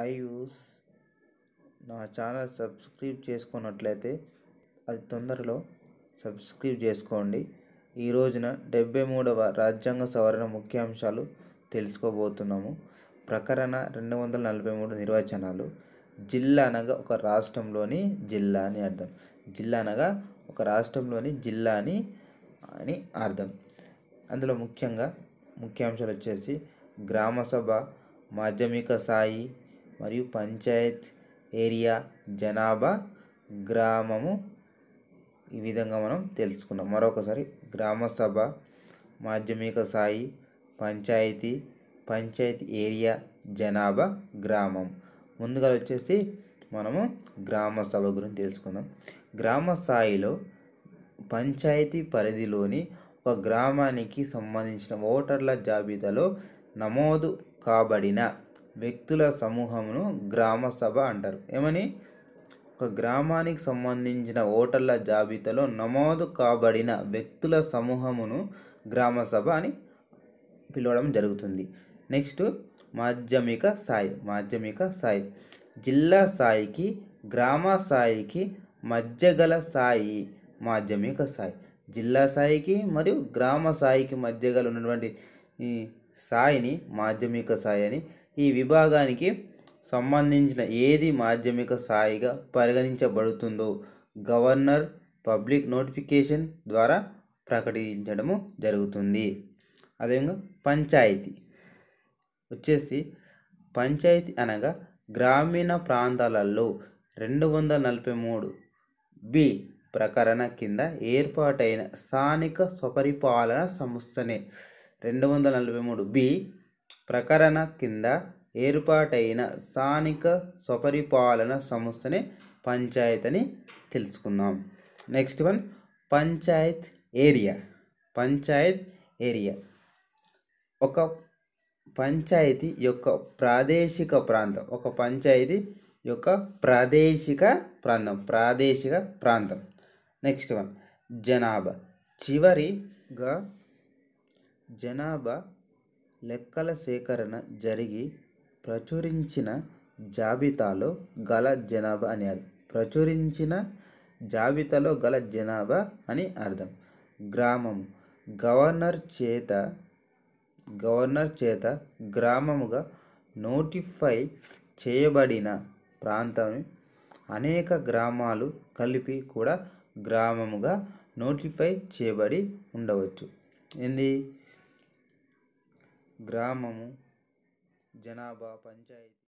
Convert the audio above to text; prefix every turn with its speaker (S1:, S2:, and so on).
S1: ఐయూస్ నా channel subscribe చేసుకున్నట్లయితే అది తొందరలో సబ్స్క్రైబ్ చేసుకోండి ఈ రోజున డెబ్బై మూడవ రాజ్యాంగ సవరణ ముఖ్యాంశాలు తెలుసుకోబోతున్నాము ప్రకరణ రెండు వందల నలభై మూడు నిర్వచనాలు జిల్లా అనగా ఒక రాష్ట్రంలోని జిల్లా అని అర్థం జిల్లా అనగా ఒక రాష్ట్రంలోని జిల్లా అని అని అర్థం అందులో ముఖ్యంగా ముఖ్యాంశాలు వచ్చేసి గ్రామసభ మాధ్యమిక స్థాయి మరియు పంచాయత్ ఏరియా జనాభా గ్రామము ఈ విధంగా మనం తెలుసుకున్నాం మరొకసారి గ్రామసభ మాధ్యమిక స్థాయి పంచాయతీ పంచాయతీ ఏరియా జనాభా గ్రామం ముందుగా వచ్చేసి మనము గ్రామ సభ గురించి తెలుసుకుందాం గ్రామ స్థాయిలో పంచాయతీ పరిధిలోని ఒక గ్రామానికి సంబంధించిన ఓటర్ల జాబితాలో నమోదు కాబడిన వ్యక్తుల సమూహమును గ్రామ సభ అంటారు ఏమని ఒక గ్రామానికి సంబంధించిన ఓటర్ల జాబితాలో నమోదు కాబడిన వ్యక్తుల సమూహమును గ్రామ సభ అని పిలవడం జరుగుతుంది నెక్స్ట్ మాధ్యమిక స్థాయి మాధ్యమిక స్థాయి జిల్లా స్థాయికి గ్రామ స్థాయికి మధ్యగల స్థాయి మాధ్యమిక స్థాయి జిల్లా స్థాయికి మరియు గ్రామ స్థాయికి మధ్యగల ఉన్నటువంటి ఈ స్థాయిని మాధ్యమిక స్థాయి అని ఈ విభాగానికి సంబంధించిన ఏది మాధ్యమిక స్థాయిగా పరిగణించబడుతుందో గవర్నర్ పబ్లిక్ నోటిఫికేషన్ ద్వారా ప్రకటించడము జరుగుతుంది అదేవిధంగా పంచాయతీ వచ్చేసి పంచాయతీ అనగా గ్రామీణ ప్రాంతాలలో రెండు వందల నలభై మూడు బి ప్రకరణ కింద ఏర్పాటైన స్థానిక స్వపరిపాలన సంస్థనే రెండు వందల నలభై మూడు బి ప్రకరణ కింద ఏర్పాటైన స్థానిక స్వపరిపాలన సంస్థనే పంచాయత్ అని తెలుసుకుందాం next one panchayat area panchayat area ఒక పంచాయతీ యొక్క ప్రాదేశిక ప్రాంతం ఒక పంచాయతీ యొక్క ప్రాదేశిక ప్రాంతం ప్రాదేశిక ప్రాంతం నెక్స్ట్ వన్ జనాభా చివరిగా జనాభా లెక్కల సేకరణ జరిగి ప్రచురించిన జాబితాలో గల జనాభా అని అర్థం ప్రచురించిన జాబితాలో గల జనాభా అని అర్థం గ్రామం గవర్నర్ చేత గవర్నర్ చేత గ్రామముగా నోటిఫై చేయబడిన ప్రాంతం అనేక గ్రామాలు కలిపి కూడా గ్రామముగా నోటిఫై చేయబడి ఉండవచ్చు ఏంది గ్రామము జనాభా పంచాయతీ